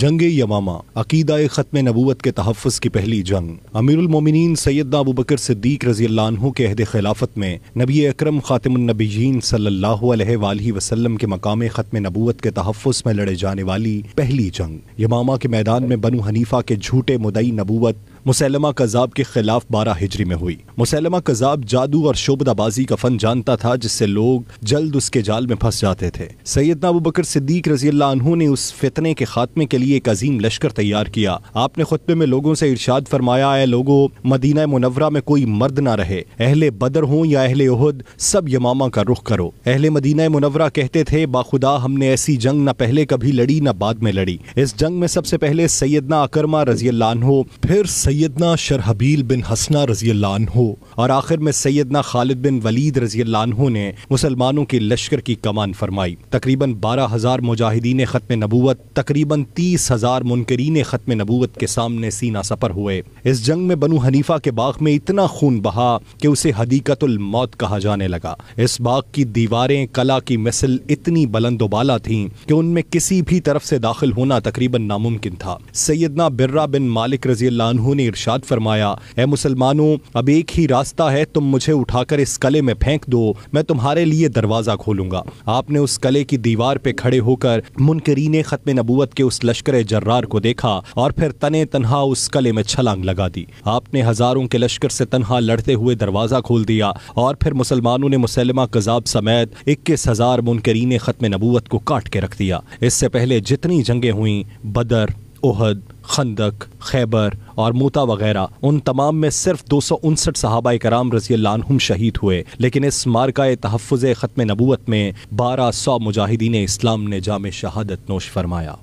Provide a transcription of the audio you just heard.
जंग यमामा अकीदा ख़त्म नबूत के तहफ़ की पहली जंग अमीरमिन सैदा अबू बकर सिद्दीक रजी अल्लाह के अहद खिलाफत में नबी अक्रम ख़ातमनबीन सल्ला वसलम के मकाम ख़त्म नबूत के तहफ़ में लड़े जाने वाली पहली जंग यमामा के मैदान में बनु हनीफा के झूठे मुदई नबूत मुसलमा कजाब के खिलाफ बारह हिजरी में हुई मुसलमा कजाब जादू और शोबदाबाजी का फन जानता था जिससे लोग जल्द उसके जाल में फंस जाते थे सैयद नबू बकर सिद्दीक रजी ने उस फितने के खात्मे के लिए एक अजीम लश्कर तैयार किया आपने खुतबे में लोगों से इर्शाद फरमाया है मदीना मुनवरा में कोई मर्द ना रहे अहले बदर हों या अहले उहद सब यमामा का रुख करो अहले मदीना मुनवरा कहते थे बाखुदा हमने ऐसी जंग न पहले कभी लड़ी न बाद में लड़ी इस जंग में सबसे पहले सैयदना अकरमा रजी फिर सैदना शरहबील बिन हसना रजी हो और आखिर में सैदना खालिद बिन वलीद रजी हो ने मुसलमानों के लश्कर की कमान फरमाई तकरीबन बारह हज़ार मुजाहिदीन ख़त्म नबूत तकरीबन तीस हज़ार मुनकरीन ख़त्म नबूत के सामने सीना सफर हुए इस जंग में बनु हनीफा के बाग में इतना खून बहा कि उसे हदीकतुल मौत कहा जाने लगा इस बाग की दीवारें कला की मिसल इतनी बुलंदोबाला थी कि उनमें किसी भी तरफ से दाखिल होना तकरीबन नामुमकिन था सैदना बिर्रा बिन मालिक रजी ने ने इरशाद फरमाया ए मुसलमानों अब एक ही रास्ता है तुम मुझे उठाकर इस कले में फेंक दो मैं तुम्हारे लिए दरवाज़ा खोलूंगा आपने उस कले की दीवार पे खड़े होकर मुनकरीन ख़त्म नबूत के उस लश्कर जर्रार को देखा और फिर तने तनहा उस कले में छलांग लगा दी आपने हज़ारों के लश्कर से तनहा लड़ते हुए दरवाज़ा खोल दिया और फिर मुसलमानों ने मुसलमा कजाब समेत इक्कीस हज़ार मुनकरीन ख़त्म नबूत को काट के रख दिया इससे पहले जितनी जंगे हुई बदर उहद खंदक खैबर और मोता वगैरह उन तमाम में सिर्फ दो सौ उनसठ सहाबा कराम लानहम शहीद हुए लेकिन इस मारका तहफ़ ख़त्म नबूत में बारह सौ मुजाहिदीन इस्लाम ने जाम शहादत नोश फरमाया